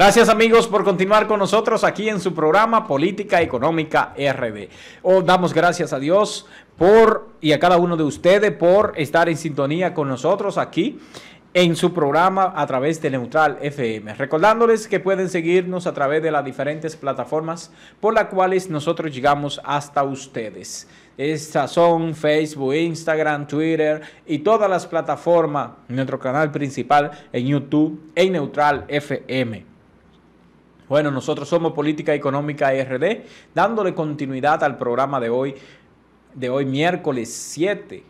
Gracias amigos por continuar con nosotros aquí en su programa Política Económica RB. O oh, damos gracias a Dios por y a cada uno de ustedes por estar en sintonía con nosotros aquí en su programa a través de Neutral FM. Recordándoles que pueden seguirnos a través de las diferentes plataformas por las cuales nosotros llegamos hasta ustedes. Estas son Facebook, Instagram, Twitter y todas las plataformas, nuestro canal principal en YouTube en Neutral FM. Bueno, nosotros somos Política Económica RD, dándole continuidad al programa de hoy, de hoy miércoles 7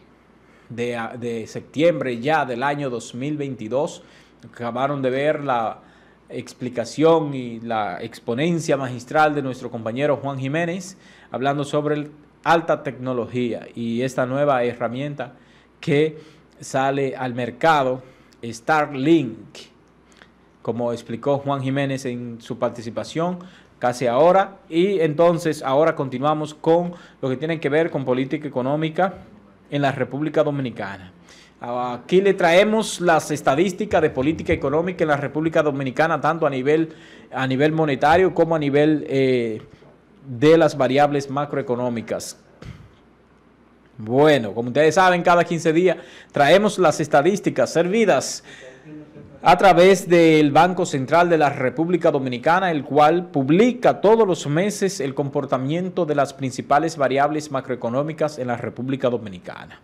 de, septiembre ya del año 2022. Acabaron de ver la explicación y la exponencia magistral de nuestro compañero Juan Jiménez, hablando sobre alta tecnología y esta nueva herramienta que sale al mercado, Starlink como explicó Juan Jiménez en su participación casi ahora. Y entonces ahora continuamos con lo que tiene que ver con política económica en la República Dominicana. Aquí le traemos las estadísticas de política económica en la República Dominicana, tanto a nivel, a nivel monetario como a nivel eh, de las variables macroeconómicas. Bueno, como ustedes saben, cada 15 días traemos las estadísticas servidas a través del Banco Central de la República Dominicana, el cual publica todos los meses el comportamiento de las principales variables macroeconómicas en la República Dominicana.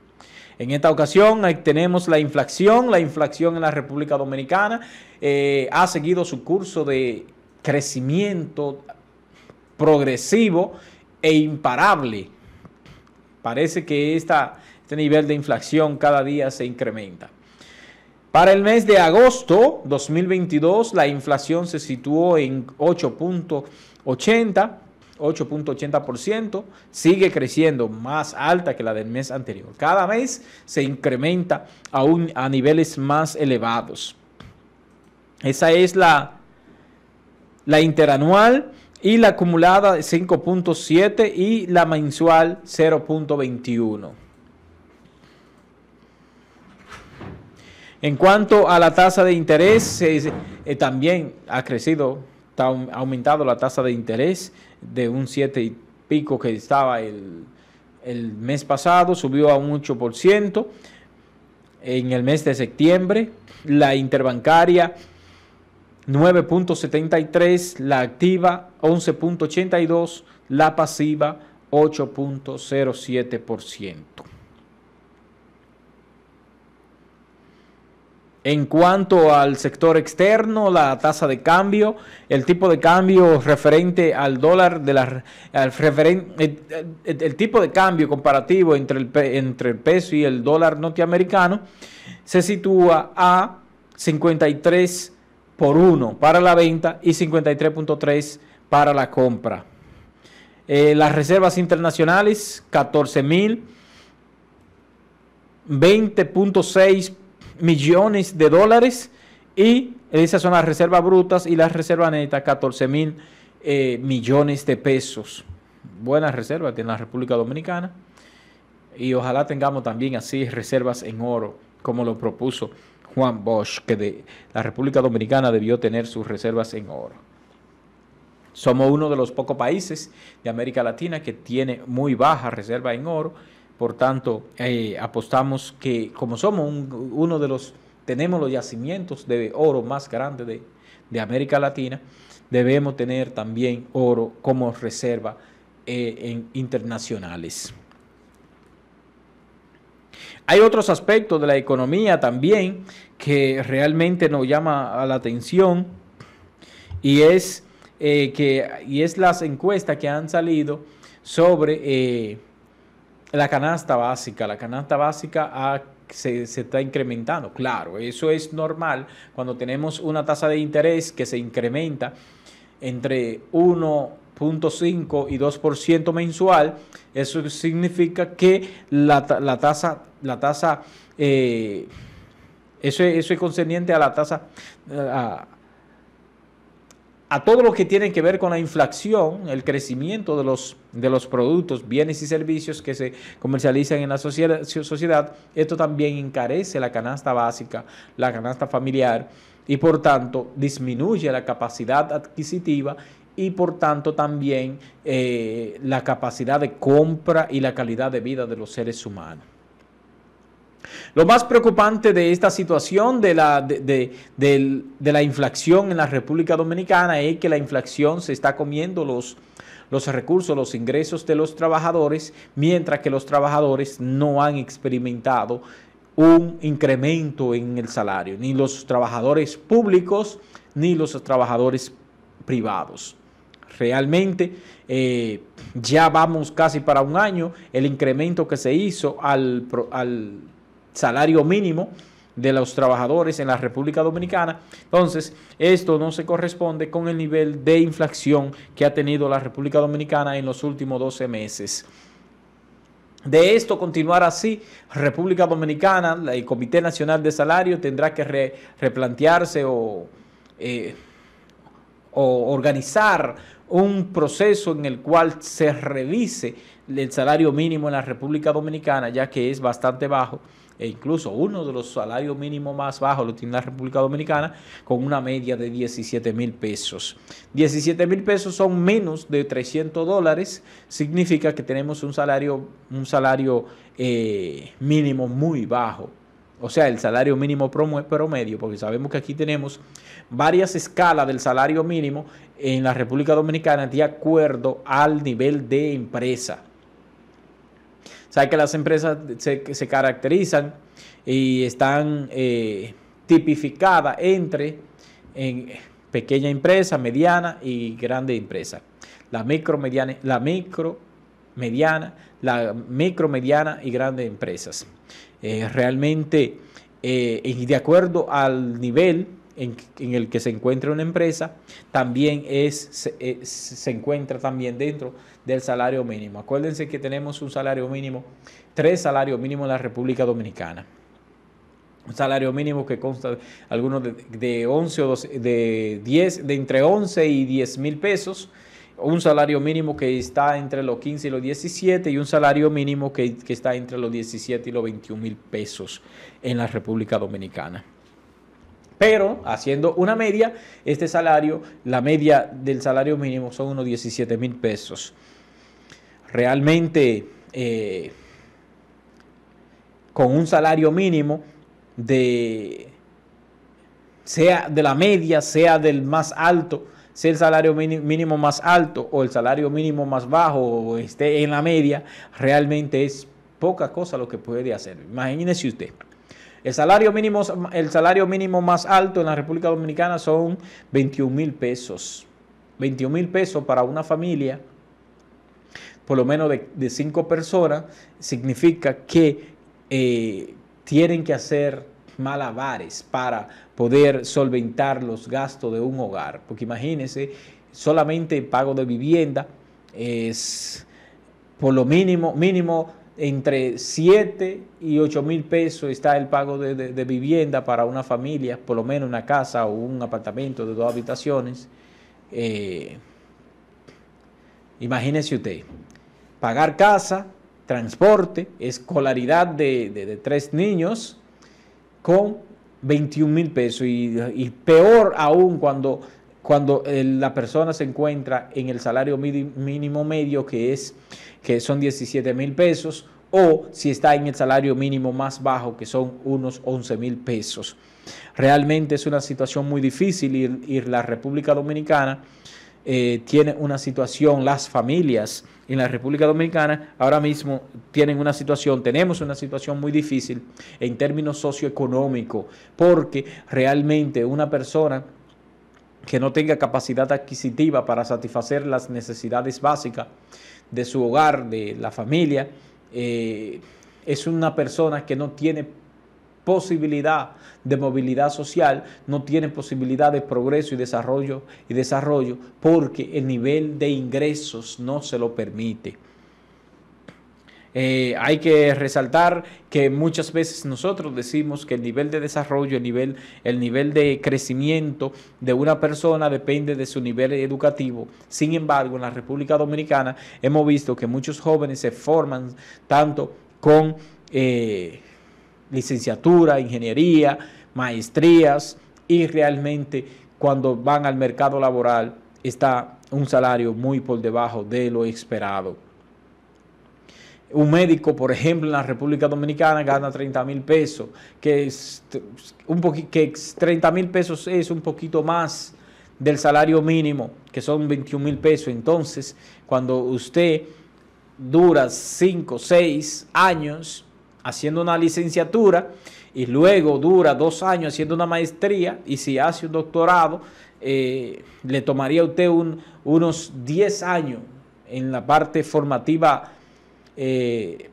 En esta ocasión tenemos la inflación. La inflación en la República Dominicana eh, ha seguido su curso de crecimiento progresivo e imparable. Parece que este nivel de inflación cada día se incrementa. Para el mes de agosto 2022, la inflación se situó en 8.80%. 8.80%, sigue creciendo más alta que la del mes anterior. Cada mes se incrementa aún a niveles más elevados. Esa es la, la interanual y la acumulada de 5.7 y la mensual 0.21. En cuanto a la tasa de interés, eh, también ha crecido, ha aumentado la tasa de interés de un 7 y pico que estaba el, el mes pasado, subió a un 8% en el mes de septiembre. La interbancaria 9.73, la activa 11.82, la pasiva 8.07%. En cuanto al sector externo, la tasa de cambio, el tipo de cambio referente al dólar, de la, eh, eh, el, tipo de cambio comparativo entre el, entre el peso y el dólar norteamericano, se sitúa a 53 por 1 para la venta y 53.3 para la compra. Eh, las reservas internacionales, 14 20.6 millones de dólares y esas son las reservas brutas y las reservas netas 14 mil eh, millones de pesos. Buenas reservas tiene la República Dominicana y ojalá tengamos también así reservas en oro como lo propuso Juan Bosch, que de la República Dominicana debió tener sus reservas en oro. Somos uno de los pocos países de América Latina que tiene muy baja reserva en oro por tanto, eh, apostamos que como somos uno de los, tenemos los yacimientos de oro más grandes de, América Latina, debemos tener también oro como reserva eh, en internacionales. Hay otros aspectos de la economía también que realmente nos llama la atención y es, eh, que, es las encuestas que han salido sobre la canasta básica, la canasta básica se, está incrementando, claro, eso es normal cuando tenemos una tasa de interés que se incrementa entre 1.5 y 2% mensual, eso significa que la, tasa, la tasa eh, eso, eso es concerniente a la tasa, a todo lo que tiene que ver con la inflación, el crecimiento de los, de los productos, bienes y servicios que se comercializan en la sociedad, esto también encarece la canasta básica, la canasta familiar y por tanto disminuye la capacidad adquisitiva y por tanto también eh, la capacidad de compra y la calidad de vida de los seres humanos. Lo más preocupante de esta situación de la, de, la inflación en la República Dominicana es que la inflación se está comiendo los, los recursos, los ingresos de los trabajadores, mientras que los trabajadores no han experimentado un incremento en el salario, ni los trabajadores públicos ni los trabajadores privados. Realmente eh, ya vamos casi para un año, el incremento que se hizo al salario mínimo de los trabajadores en la República Dominicana. Entonces, esto no se corresponde con el nivel de inflación que ha tenido la República Dominicana en los últimos 12 meses. De esto continuar así, República Dominicana, el Comité Nacional de Salario tendrá que replantearse o, eh, o organizar un proceso en el cual se revise el salario mínimo en la República Dominicana, ya que es bastante bajo e incluso uno de los salarios mínimos más bajos lo tiene la República Dominicana, con una media de 17 mil pesos. 17 mil pesos son menos de 300 dólares, significa que tenemos un salario, un salario eh, mínimo muy bajo. O sea, el salario mínimo promedio, porque sabemos que aquí tenemos varias escalas del salario mínimo en la República Dominicana de acuerdo al nivel de empresa. Sabes que las empresas se, caracterizan y están eh, tipificadas entre pequeña empresa, mediana y grande empresa. La micro, mediana, la micro, mediana, la micro, mediana y grandes empresas. Eh, realmente, eh, y de acuerdo al nivel en, el que se encuentra una empresa también es, eh, se, encuentra también dentro del salario mínimo. Acuérdense que tenemos un salario mínimo, tres salarios mínimos en la República Dominicana. Un salario mínimo que consta de, de, de 10, de entre 11 y 10 mil pesos un salario mínimo que está entre los 15 y los 17 y un salario mínimo que está entre los 17 y los 21 mil pesos en la República Dominicana. Pero haciendo una media, este salario, la media del salario mínimo son unos 17 mil pesos. Realmente, eh, con un salario mínimo de, sea de la media, sea del más alto, sea el salario mínimo más alto o el salario mínimo más bajo o esté en la media, realmente es poca cosa lo que puede hacer. Imagínese usted. El salario mínimo, el salario mínimo más alto en la República Dominicana son 21 mil pesos. 21 mil pesos para una familia, por lo menos de, cinco personas, significa que eh, tienen que hacer malabares para poder solventar los gastos de un hogar. Porque imagínense, solamente el pago de vivienda es por lo mínimo, mínimo entre 7 y 8 mil pesos está el pago de, vivienda para una familia, por lo menos una casa o un apartamento de dos habitaciones. Eh, imagínese usted, pagar casa, transporte, escolaridad de, tres niños con 21 mil pesos y, peor aún cuando cuando eh, la persona se encuentra en el salario mínimo medio, que, es, que son 17 mil pesos, o si está en el salario mínimo más bajo, que son unos 11 mil pesos. Realmente es una situación muy difícil y, la República Dominicana eh, tiene una situación, las familias en la República Dominicana ahora mismo tienen una situación, tenemos una situación muy difícil en términos socioeconómicos, porque realmente una persona que no tenga capacidad adquisitiva para satisfacer las necesidades básicas de su hogar, de la familia, eh, es una persona que no tiene posibilidad de movilidad social, no tiene posibilidad de progreso y desarrollo y desarrollo porque el nivel de ingresos no se lo permite. Eh, hay que resaltar que muchas veces nosotros decimos que el nivel de desarrollo, el nivel, el nivel de crecimiento de una persona depende de su nivel educativo. Sin embargo, en la República Dominicana hemos visto que muchos jóvenes se forman tanto con eh, licenciatura, ingeniería, maestrías y realmente cuando van al mercado laboral está un salario muy por debajo de lo esperado un médico, por ejemplo, en la República Dominicana gana 30 mil pesos, que, es un que 30 mil pesos es un poquito más del salario mínimo, que son 21 mil pesos. Entonces, cuando usted dura 5, 6 años haciendo una licenciatura y luego dura dos años haciendo una maestría y si hace un doctorado, eh, le tomaría a usted unos 10 años en la parte formativa eh,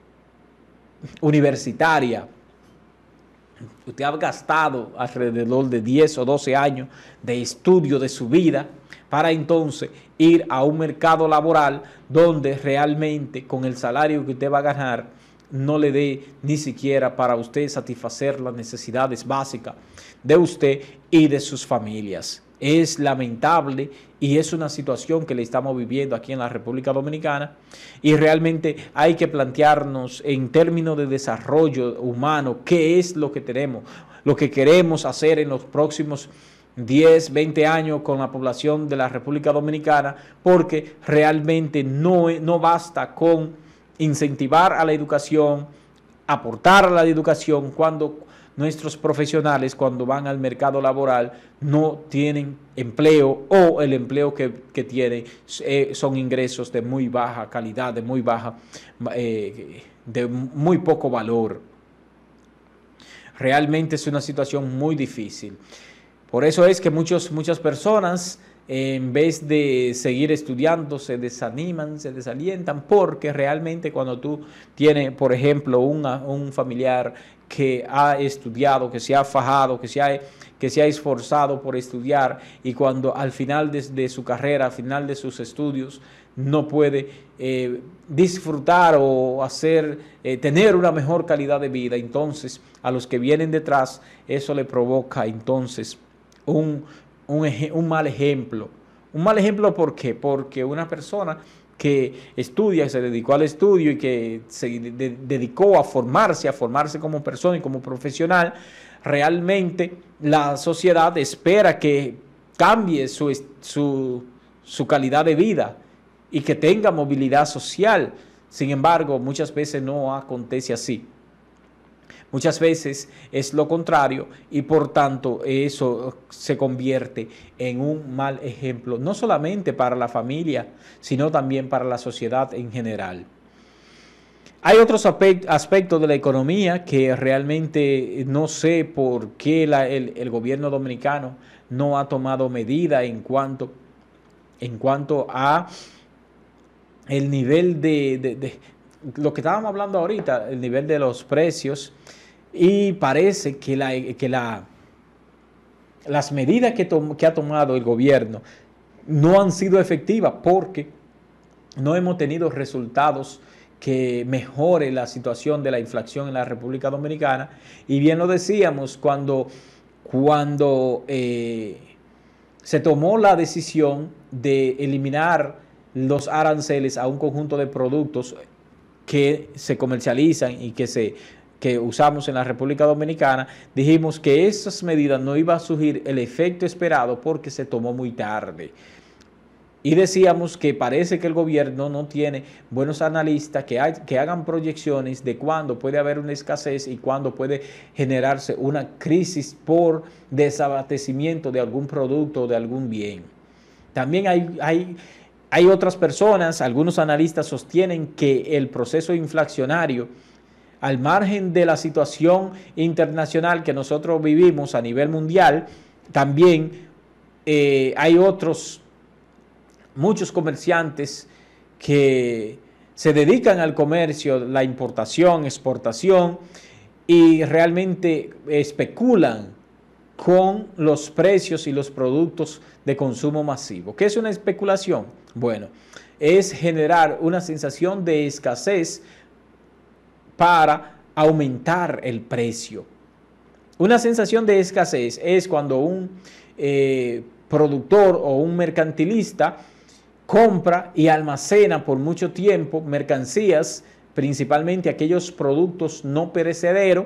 universitaria, usted ha gastado alrededor de 10 o 12 años de estudio de su vida para entonces ir a un mercado laboral donde realmente con el salario que usted va a ganar no le dé ni siquiera para usted satisfacer las necesidades básicas de usted y de sus familias es lamentable y es una situación que le estamos viviendo aquí en la República Dominicana y realmente hay que plantearnos en términos de desarrollo humano qué es lo que tenemos, lo que queremos hacer en los próximos 10, 20 años con la población de la República Dominicana, porque realmente no, no basta con incentivar a la educación, aportar a la educación, cuando nuestros profesionales cuando van al mercado laboral no tienen empleo o el empleo que, tienen eh, son ingresos de muy baja calidad, de muy baja, eh, de muy poco valor. Realmente es una situación muy difícil. Por eso es que muchas personas en vez de seguir estudiando, se desaniman, se desalientan, porque realmente cuando tú tienes, por ejemplo, un familiar que ha estudiado, que se ha fajado, que se ha, que se ha esforzado por estudiar y cuando al final de, su carrera, al final de sus estudios, no puede eh, disfrutar o hacer, eh, tener una mejor calidad de vida, entonces a los que vienen detrás eso le provoca entonces un un, mal ejemplo. Un mal ejemplo, ¿por qué? Porque una persona que estudia, se dedicó al estudio y que se dedicó a formarse, a formarse como persona y como profesional, realmente la sociedad espera que cambie su, calidad de vida y que tenga movilidad social. Sin embargo, muchas veces no acontece así. Muchas veces es lo contrario y por tanto eso se convierte en un mal ejemplo, no solamente para la familia, sino también para la sociedad en general. Hay otros aspectos de la economía que realmente no sé por qué el, gobierno dominicano no ha tomado medida en cuanto, en cuanto a el nivel de, de, lo que estábamos hablando ahorita, el nivel de los precios, y parece que, la, que la, las medidas que, que ha tomado el gobierno no han sido efectivas porque no hemos tenido resultados que mejore la situación de la inflación en la República Dominicana. Y bien lo decíamos cuando, cuando eh, se tomó la decisión de eliminar los aranceles a un conjunto de productos que se comercializan y que se que usamos en la República Dominicana, dijimos que esas medidas no iba a surgir el efecto esperado porque se tomó muy tarde. Y decíamos que parece que el gobierno no tiene buenos analistas que, que hagan proyecciones de cuándo puede haber una escasez y cuándo puede generarse una crisis por desabastecimiento de algún producto o de algún bien. También hay, hay hay otras personas, algunos analistas sostienen que el proceso inflacionario, al margen de la situación internacional que nosotros vivimos a nivel mundial, también eh, hay otros, muchos comerciantes que se dedican al comercio, la importación, exportación, y realmente especulan con los precios y los productos de consumo masivo. ¿Qué es una especulación? Bueno, es generar una sensación de escasez para aumentar el precio. Una sensación de escasez es cuando un eh, productor o un mercantilista compra y almacena por mucho tiempo mercancías, principalmente aquellos productos no perecederos,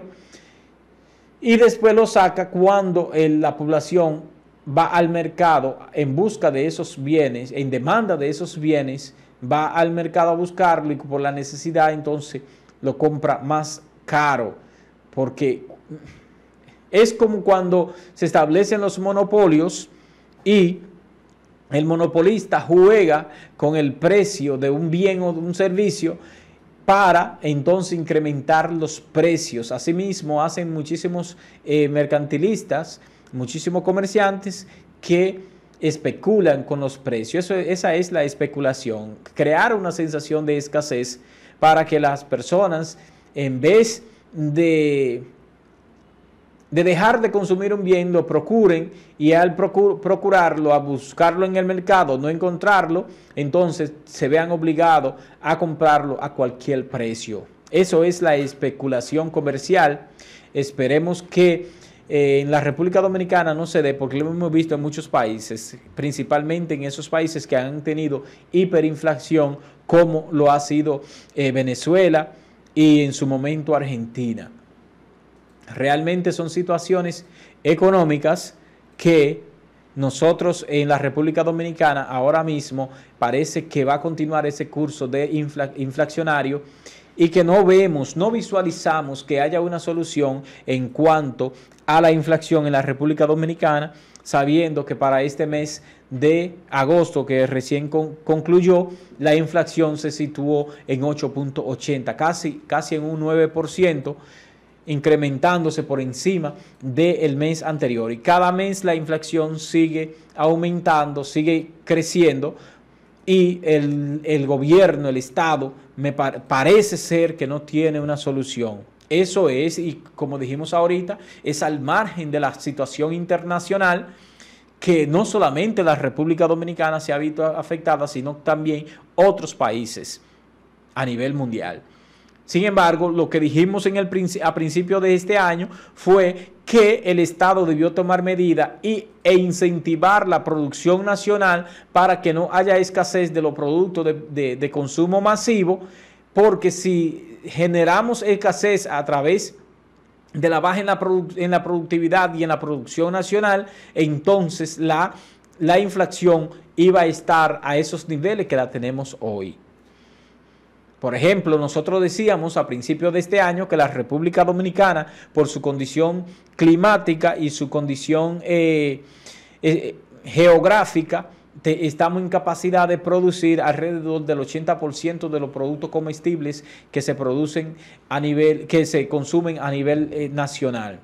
y después lo saca cuando la población va al mercado en busca de esos bienes, en demanda de esos bienes, va al mercado a buscarlo y por la necesidad entonces lo compra más caro, porque es como cuando se establecen los monopolios y el monopolista juega con el precio de un bien o de un servicio para entonces incrementar los precios. Asimismo, hacen muchísimos eh, mercantilistas, muchísimos comerciantes que especulan con los precios. esa es la especulación, crear una sensación de escasez para que las personas, en vez de de dejar de consumir un bien, lo procuren y al procurarlo, a buscarlo en el mercado, no encontrarlo, entonces se vean obligados a comprarlo a cualquier precio. Eso es la especulación comercial. Esperemos que eh, en la República Dominicana no se dé, porque lo hemos visto en muchos países, principalmente en esos países que han tenido hiperinflación, como lo ha sido eh, Venezuela y en su momento Argentina. Realmente son situaciones económicas que nosotros en la República Dominicana ahora mismo parece que va a continuar ese curso de inflacionario y que no vemos, no visualizamos que haya una solución en cuanto a la inflación en la República Dominicana, sabiendo que para este mes de agosto que recién concluyó, la inflación se situó en 8.80, casi, casi en un 9% incrementándose por encima del mes anterior. Y cada mes la inflación sigue aumentando, sigue creciendo y el, el gobierno, el Estado, me parece ser que no tiene una solución. Eso es, y como dijimos ahorita, es al margen de la situación internacional que no solamente la República Dominicana se ha visto afectada, sino también otros países a nivel mundial. Sin embargo, lo que dijimos en el, a principio de este año fue que el Estado debió tomar medidas e incentivar la producción nacional para que no haya escasez de los productos de, consumo masivo, porque si generamos escasez a través de la baja en la, productividad y en la producción nacional, entonces la inflación iba a estar a esos niveles que la tenemos hoy. Por ejemplo, nosotros decíamos a principios de este año que la República Dominicana, por su condición climática y su condición eh, eh, geográfica, estamos en capacidad de producir alrededor del 80% de los productos comestibles que se producen a nivel, que se consumen a nivel eh, nacional.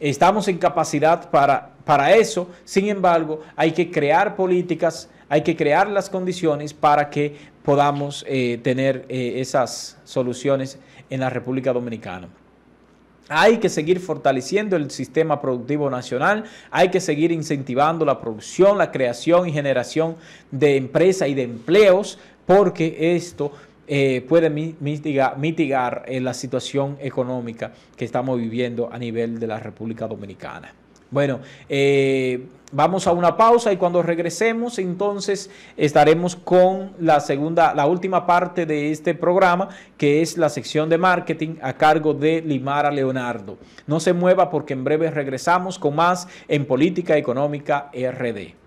Estamos en capacidad para, para eso, sin embargo, hay que crear políticas hay que crear las condiciones para que podamos eh, tener eh, esas soluciones en la República Dominicana. Hay que seguir fortaleciendo el sistema productivo nacional, hay que seguir incentivando la producción, la creación y generación de empresas y de empleos, porque esto eh, puede mitigar, la situación económica que estamos viviendo a nivel de la República Dominicana. Bueno, eh, vamos a una pausa y cuando regresemos entonces estaremos con la segunda, la última parte de este programa que es la sección de marketing a cargo de Limara Leonardo. No se mueva porque en breve regresamos con más en Política Económica RD.